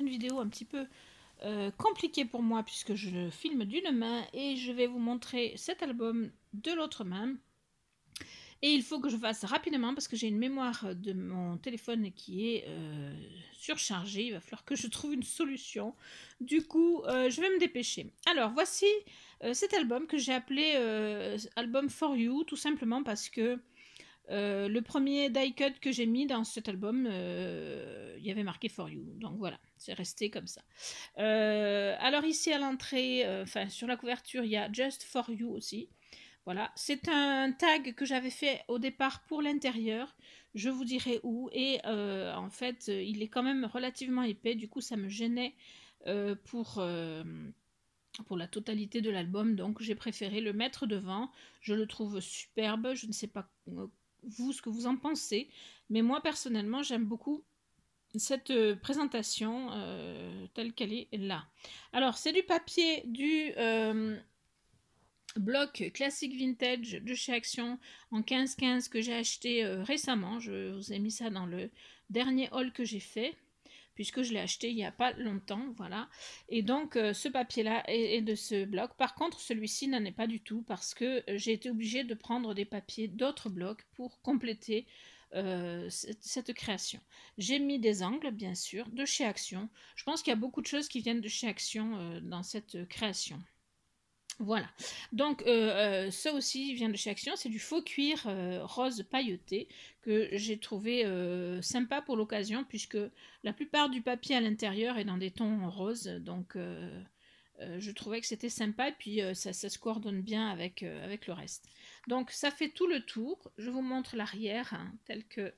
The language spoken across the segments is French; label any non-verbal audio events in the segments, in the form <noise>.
une vidéo un petit peu euh, compliquée pour moi puisque je filme d'une main et je vais vous montrer cet album de l'autre main. Et il faut que je fasse rapidement parce que j'ai une mémoire de mon téléphone qui est euh, surchargée. Il va falloir que je trouve une solution. Du coup, euh, je vais me dépêcher. Alors, voici cet album que j'ai appelé Album for You, tout simplement parce que euh, le premier die cut que j'ai mis dans cet album, euh, il y avait marqué For You. Donc voilà, c'est resté comme ça. Euh, alors ici à l'entrée, enfin sur la couverture, il y a Just For You aussi. Voilà, c'est un tag que j'avais fait au départ pour l'intérieur. Je vous dirai où. Et en fait, il est quand même relativement épais. Du coup, ça me gênait pour pour la totalité de l'album, donc j'ai préféré le mettre devant. Je le trouve superbe, je ne sais pas vous ce que vous en pensez, mais moi personnellement j'aime beaucoup cette euh, présentation euh, telle qu'elle est là. Alors c'est du papier du euh, bloc classique vintage de chez Action en 15-15 que j'ai acheté récemment. Je vous ai mis ça dans le dernier haul que j'ai fait puisque je l'ai acheté il n'y a pas longtemps, voilà. Et donc euh, ce papier-là est, de ce bloc. Par contre, celui-ci n'en est pas du tout parce que euh, j'ai été obligée de prendre des papiers d'autres blocs pour compléter euh, cette création. J'ai mis des angles, bien sûr, de chez Action. Je pense qu'il y a beaucoup de choses qui viennent de chez Action dans cette création. Voilà. Donc euh, euh, ça aussi vient de chez Action, c'est du faux cuir euh, rose pailleté que j'ai trouvé sympa pour l'occasion puisque la plupart du papier à l'intérieur est dans des tons roses, donc je trouvais que c'était sympa et puis ça, se coordonne bien avec, avec le reste. Donc ça fait tout le tour. Je vous montre l'arrière hein, tel que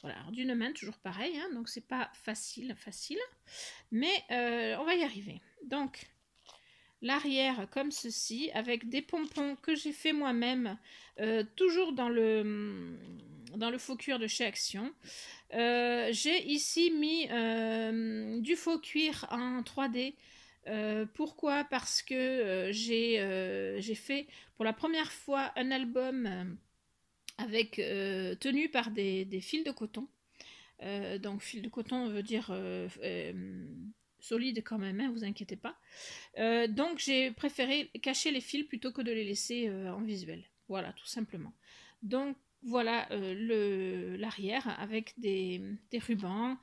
voilà, d'une main, toujours pareil, hein, donc c'est pas facile, facile, mais on va y arriver. Donc, l'arrière comme ceci, avec des pompons que j'ai fait moi-même, euh, toujours dans le, dans le faux cuir de chez Action. Euh, j'ai ici mis euh, du faux cuir en 3D. pourquoi Parce que j'ai fait pour la première fois un album avec tenu par des, des, fils de coton. donc fil de coton veut dire solide quand même, hein, vous inquiétez pas. Euh, donc j'ai préféré cacher les fils plutôt que de les laisser euh, en visuel. Voilà, tout simplement. Donc voilà euh, l'arrière avec des, rubans,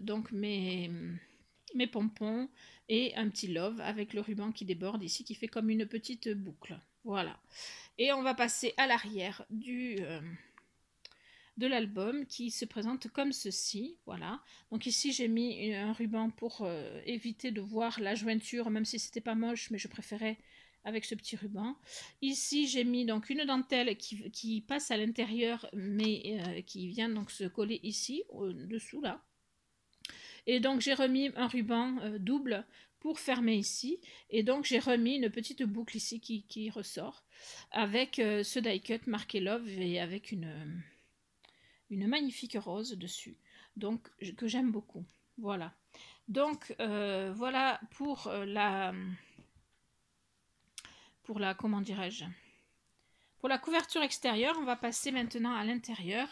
donc mes, mes pompons et un petit love avec le ruban qui déborde ici qui fait comme une petite boucle. Voilà. Et on va passer à l'arrière du de l'album qui se présente comme ceci. Voilà. Donc ici j'ai mis un ruban pour euh, éviter de voir la jointure, même si c'était pas moche, mais je préférais avec ce petit ruban. Ici j'ai mis donc une dentelle qui, passe à l'intérieur, mais euh, qui vient donc se coller ici, au dessous là. Et donc j'ai remis un ruban euh, double pour fermer ici. Et donc j'ai remis une petite boucle ici qui, qui ressort avec ce die cut marqué Love et avec une une magnifique rose dessus, donc que j'aime beaucoup. Voilà. Donc euh, voilà pour euh, la pour la comment dirais-je pour la couverture extérieure. On va passer maintenant à l'intérieur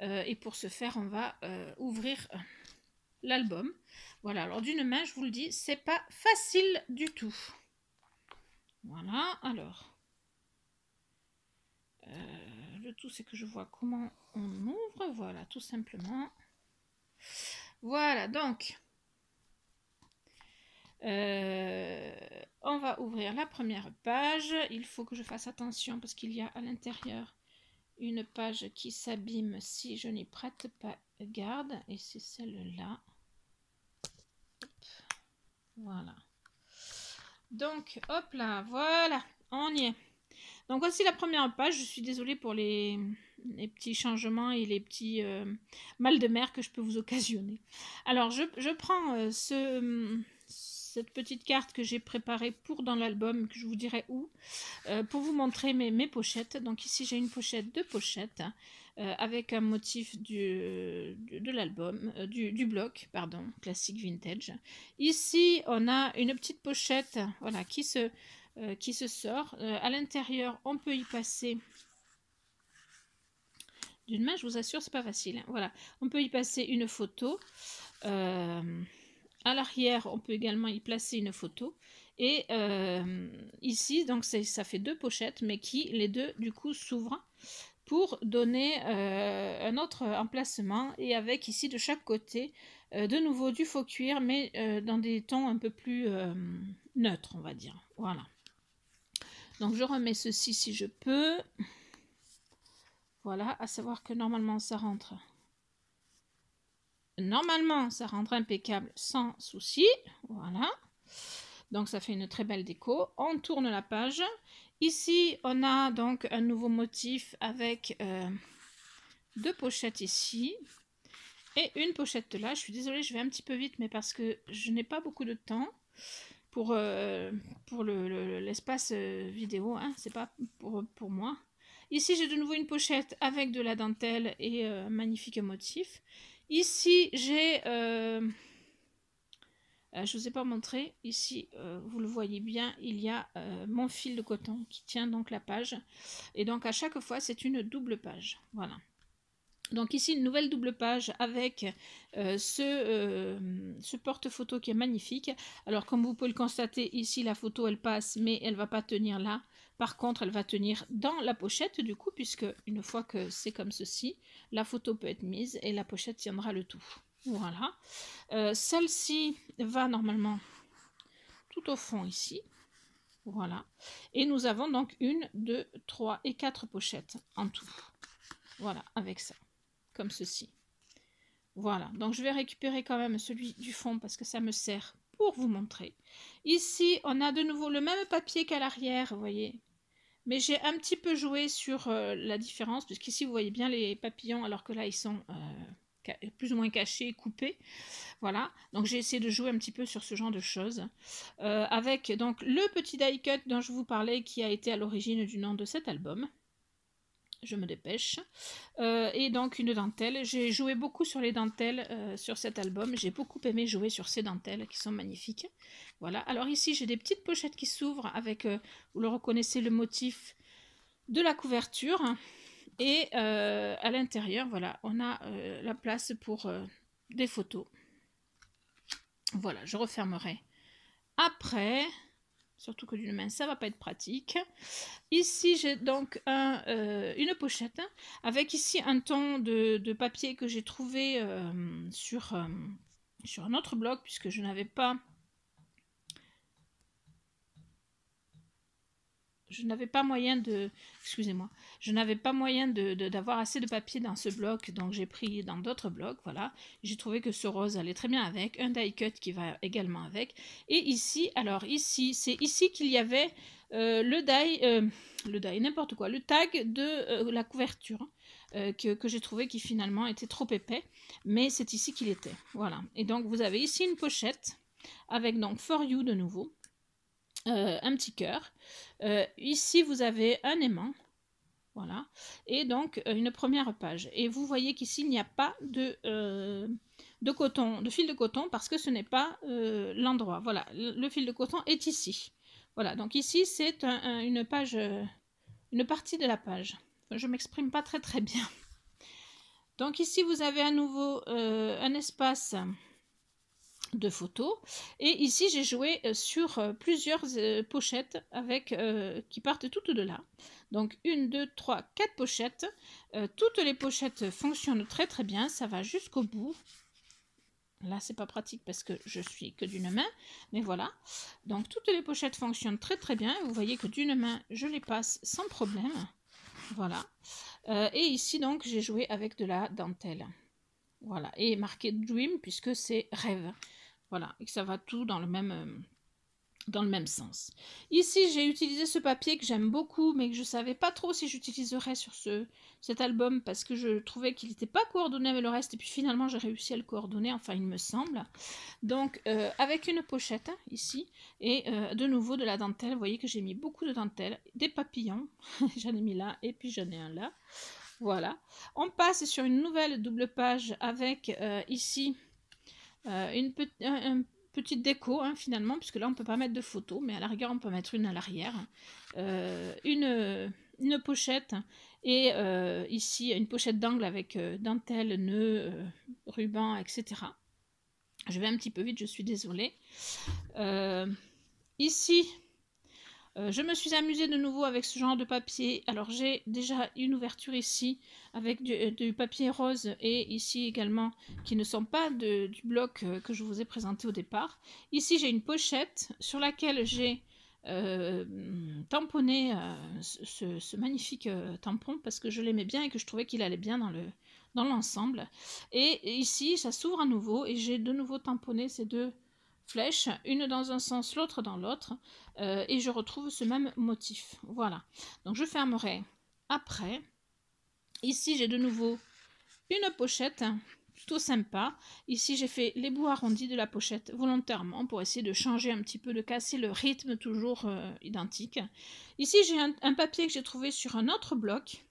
euh, et pour ce faire, on va ouvrir l'album. Voilà. Alors d'une main, je vous le dis, c'est pas facile du tout. Voilà. Alors le tout, c'est que je vois comment on ouvre. Voilà, tout simplement. Voilà, donc, euh, on va ouvrir la première page. Il faut que je fasse attention parce qu'il y a à l'intérieur une page qui s'abîme si je n'y prête pas garde. Et c'est celle-là. Voilà. Donc, hop là, voilà, on y est. Donc voici la première page. Je suis désolée pour les, petits changements et les petits euh, mal de mer que je peux vous occasionner. Alors je, prends euh, cette petite carte que j'ai préparée pour dans l'album, que je vous dirai où, euh, pour vous montrer mes, pochettes. Donc ici j'ai une pochette, de pochettes, avec un motif du, de l'album, du, du bloc, pardon, classique vintage. Ici on a une petite pochette, voilà, qui se euh, qui se sort. Euh, à l'intérieur, on peut y passer d'une main, je vous assure, c'est pas facile. Hein. Voilà, on peut y passer une photo. Euh, à l'arrière, on peut également y placer une photo. Et ici, donc ça fait deux pochettes, mais qui les deux du coup s'ouvrent pour donner un autre emplacement et avec ici de chaque côté de nouveau du faux cuir mais dans des tons un peu plus neutres on va dire. Voilà. Donc je remets ceci si je peux. Voilà, à savoir que normalement ça rentre. Normalement ça rentre impeccable sans souci. Voilà. Donc ça fait une très belle déco. On tourne la page. Ici on a donc un nouveau motif avec euh, deux pochettes ici. Et une pochette là. Je suis désolée, je vais un petit peu vite, mais parce que je n'ai pas beaucoup de temps pour, euh, pour l'espace le, euh, vidéo, hein, c'est pas pour, pour moi. Ici, j'ai de nouveau une pochette avec de la dentelle et euh, un magnifique motif. Ici, j'ai... je ne vous ai pas montré. Ici, vous le voyez bien, il y a mon fil de coton qui tient donc la page. Et donc, à chaque fois, c'est une double page. Voilà. Donc ici une nouvelle double page avec euh, euh, ce, porte-photo qui est magnifique. Alors comme vous pouvez le constater ici la photo elle passe mais elle va pas tenir là. Par contre elle va tenir dans la pochette du coup puisque une fois que c'est comme ceci la photo peut être mise et la pochette tiendra le tout. Voilà. Euh, celle-ci va normalement tout au fond ici. Voilà. Et nous avons donc une, deux, trois et quatre pochettes en tout. Voilà avec ça comme ceci. Voilà, donc je vais récupérer quand même celui du fond parce que ça me sert pour vous montrer. Ici, on a de nouveau le même papier qu'à l'arrière, vous voyez. Mais j'ai un petit peu joué sur euh, la différence, puisqu'ici, vous voyez bien les papillons, alors que là, ils sont euh, plus ou moins cachés, coupés. Voilà, donc j'ai essayé de jouer un petit peu sur ce genre de choses. Euh, avec donc le petit die cut dont je vous parlais, qui a été à l'origine du nom de cet album je me dépêche. Euh, et donc une dentelle. J'ai joué beaucoup sur les dentelles euh, sur cet album. J'ai beaucoup aimé jouer sur ces dentelles qui sont magnifiques. Voilà. Alors ici, j'ai des petites pochettes qui s'ouvrent avec, euh, vous le reconnaissez, le motif de la couverture. Et à l'intérieur, voilà, on a la place pour des photos. Voilà, je refermerai après. Surtout que d'une main, ça va pas être pratique. Ici, j'ai donc un, euh, une pochette avec ici un ton de, papier que j'ai trouvé euh, sur, euh, sur un autre blog puisque je n'avais pas je n'avais pas moyen de excusez-moi je n'avais pas moyen de d'avoir assez de papier dans ce bloc donc j'ai pris dans d'autres blocs voilà j'ai trouvé que ce rose allait très bien avec un die cut qui va également avec et ici alors ici c'est ici qu'il y avait euh, le die euh, le die n'importe quoi le tag de euh, la couverture hein, que, que j'ai trouvé qui finalement était trop épais mais c'est ici qu'il était voilà et donc vous avez ici une pochette avec donc for you de nouveau euh, un petit cœur. Euh, ici, vous avez un aimant. Voilà. Et donc, euh, une première page. Et vous voyez qu'ici, il n'y a pas de, de, coton, de fil de coton parce que ce n'est pas l'endroit. Voilà. Le, fil de coton est ici. Voilà. Donc, ici, c'est une page, une partie de la page. Je m'exprime pas très très bien. Donc, ici, vous avez à nouveau un espace de photos. Et ici, j'ai joué euh, sur euh, plusieurs euh, pochettes avec, qui partent toutes de là. Donc, une, deux, trois, quatre pochettes. toutes les pochettes fonctionnent très très bien. Ça va jusqu'au bout. Là, c'est pas pratique parce que je suis que d'une main, mais voilà. Donc, toutes les pochettes fonctionnent très très bien. Vous voyez que d'une main, je les passe sans problème. Voilà. et ici, donc, j'ai joué avec de la dentelle. Voilà, et marqué Dream puisque c'est rêve. Voilà, et que ça va tout dans le même, euh, dans le même sens. Ici, j'ai utilisé ce papier que j'aime beaucoup, mais que je ne savais pas trop si j'utiliserais sur ce, cet album, parce que je trouvais qu'il n'était pas coordonné avec le reste, et puis finalement, j'ai réussi à le coordonner, enfin, il me semble. Donc, euh, avec une pochette, hein, ici, et euh, de nouveau de la dentelle, vous voyez que j'ai mis beaucoup de dentelle, des papillons, <laughs> j'en ai mis là, et puis j'en ai un là. Voilà. On passe sur une nouvelle double page avec ici euh, une, un, petite déco hein, finalement, puisque là on peut pas mettre de photos, mais à l'arrière on peut mettre une à l'arrière. Euh, une, pochette et euh, ici une pochette d'angle avec dentelle, nœud, ruban, etc. Je vais un petit peu vite, je suis désolée. ici, euh, je me suis amusée de nouveau avec ce genre de papier. Alors j'ai déjà une ouverture ici avec du, euh, papier rose et ici également qui ne sont pas du bloc euh, que je vous ai présenté au départ. Ici j'ai une pochette sur laquelle j'ai tamponné ce, ce, magnifique tampon parce que je l'aimais bien et que je trouvais qu'il allait bien dans le dans l'ensemble. Et ici ça s'ouvre à nouveau et j'ai de nouveau tamponné ces deux flèches, une dans un sens, l'autre dans l'autre, euh, et je retrouve ce même motif. Voilà, donc je fermerai après. Ici, j'ai de nouveau une pochette plutôt sympa. Ici, j'ai fait les bouts arrondis de la pochette volontairement pour essayer de changer un petit peu, de casser le rythme toujours euh, identique. Ici, j'ai un papier que j'ai trouvé sur un autre bloc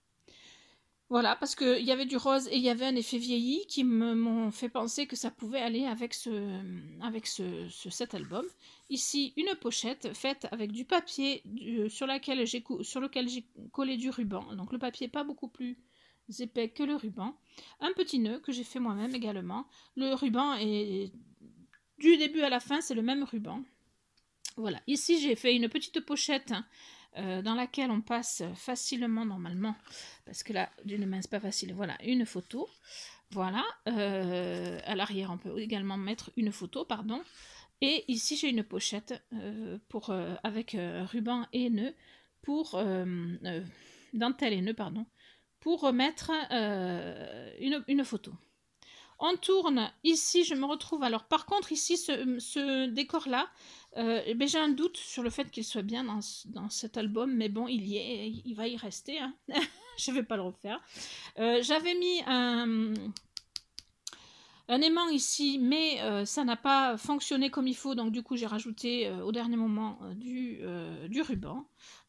voilà, parce qu'il y avait du rose et il y avait un effet vieilli qui m'ont fait penser que ça pouvait aller avec, ce, avec ce, ce, cet album. Ici, une pochette faite avec du papier sur, laquelle sur lequel j'ai collé du ruban. Donc le papier pas beaucoup plus épais que le ruban. Un petit nœud que j'ai fait moi-même également. Le ruban est du début à la fin, c'est le même ruban. Voilà, ici j'ai fait une petite pochette euh, dans laquelle on passe facilement normalement, parce que là, d'une main, c'est pas facile, voilà, une photo. Voilà, euh, à l'arrière, on peut également mettre une photo, pardon. Et ici, j'ai une pochette euh, pour, avec ruban et nœud pour dentelle et nœud, pardon, pour remettre une, une photo on tourne ici, je me retrouve. Alors par contre ici, ce, décor-là, euh, eh ben, j'ai un doute sur le fait qu'il soit bien dans, cet album, mais bon, il y est, il va y rester. je hein. <laughs> je vais pas le refaire. Euh, j'avais mis un, aimant ici, mais euh, ça n'a pas fonctionné comme il faut, donc du coup j'ai rajouté au dernier moment du, du, ruban.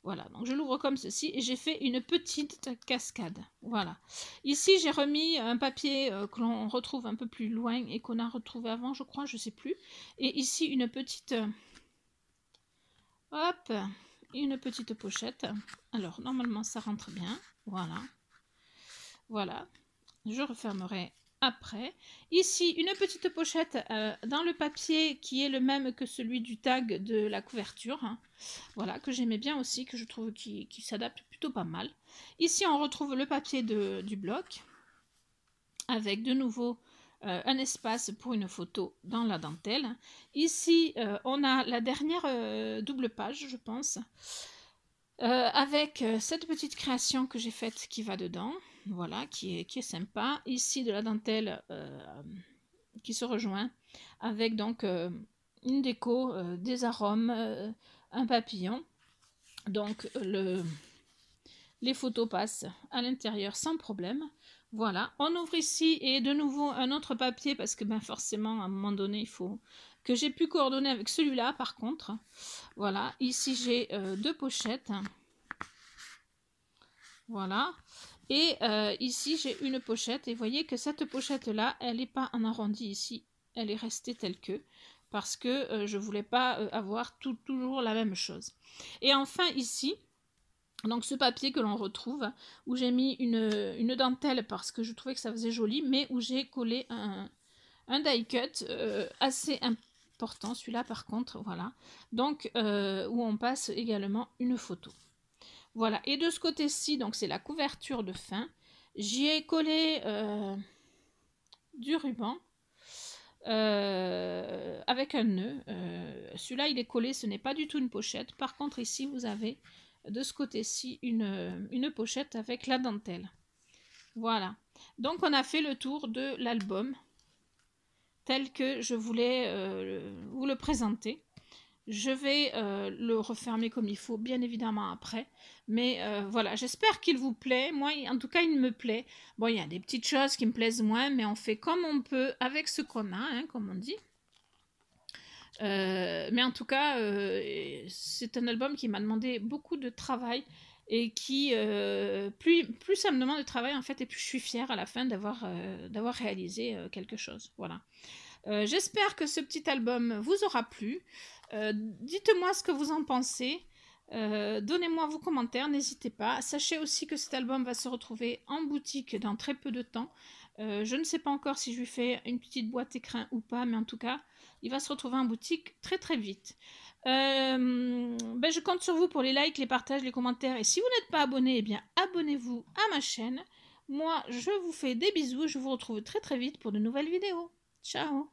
Voilà, donc je l'ouvre comme ceci et j'ai fait une petite cascade. Voilà. Ici, j'ai remis un papier euh, que l'on retrouve un peu plus loin et qu'on a retrouvé avant, je crois, je ne sais plus. Et ici, une petite... Euh, hop Une petite pochette. Alors, normalement, ça rentre bien. Voilà. Voilà. Je refermerai après. Ici, une petite pochette euh, dans le papier qui est le même que celui du tag de la couverture. Hein. Voilà, que j'aimais bien aussi, que je trouve qui, s'adapte plutôt pas mal. Ici, on retrouve le papier du bloc avec de nouveau euh, un espace pour une photo dans la dentelle. Ici, euh, on a la dernière double page, je pense, avec cette petite création que j'ai faite qui va dedans voilà, qui est, qui sympa. Ici, de la dentelle euh, qui se rejoint avec donc euh, une déco, euh, des arômes, un papillon. Donc, le, les photos passent à l'intérieur sans problème. Voilà, on ouvre ici et de nouveau un autre papier parce que ben, forcément, à un moment donné, il faut que j'ai pu coordonner avec celui-là par contre. Voilà, ici j'ai deux pochettes. Voilà. Et euh, ici, j'ai une pochette. Et vous voyez que cette pochette-là, elle n'est pas en arrondi ici. Elle est restée telle que. Parce que euh, je ne voulais pas euh, avoir toujours la même chose. Et enfin, ici, donc ce papier que l'on retrouve, où j'ai mis une, dentelle parce que je trouvais que ça faisait joli, mais où j'ai collé un, un die cut assez important. Celui-là, par contre, voilà. Donc, où on passe également une photo. Voilà, et de ce côté-ci, donc c'est la couverture de fin. J'y ai collé euh, du ruban euh, avec un nœud. Euh, celui-là, il est collé, ce n'est pas du tout une pochette. Par contre, ici, vous avez de ce côté-ci une, une, pochette avec la dentelle. Voilà. Donc, on a fait le tour de l'album tel que je voulais vous le présenter. Je vais euh, le refermer comme il faut, bien évidemment, après. Mais euh, voilà, j'espère qu'il vous plaît. Moi, en tout cas, il me plaît. Bon, il y a des petites choses qui me plaisent moins, mais on fait comme on peut, avec ce qu'on a, hein, comme on dit. Euh, mais en tout cas, c'est un album qui m'a demandé beaucoup de travail et qui, plus, ça me demande de travail en fait, et plus je suis fière à la fin d'avoir réalisé quelque chose. Voilà. j'espère que ce petit album vous aura plu. Euh, dites-moi ce que vous en pensez. Euh, donnez-moi vos commentaires, n'hésitez pas. Sachez aussi que cet album va se retrouver en boutique dans très peu de temps. Euh, je ne sais pas encore si je lui fais une petite boîte écrin ou pas, mais en tout cas, il va se retrouver en boutique très très vite. ben, je compte sur vous pour les likes, les partages, les commentaires. Et si vous n'êtes pas abonné, eh bien abonnez-vous à ma chaîne. Moi, je vous fais des bisous. Je vous retrouve très très vite pour de nouvelles vidéos. Ciao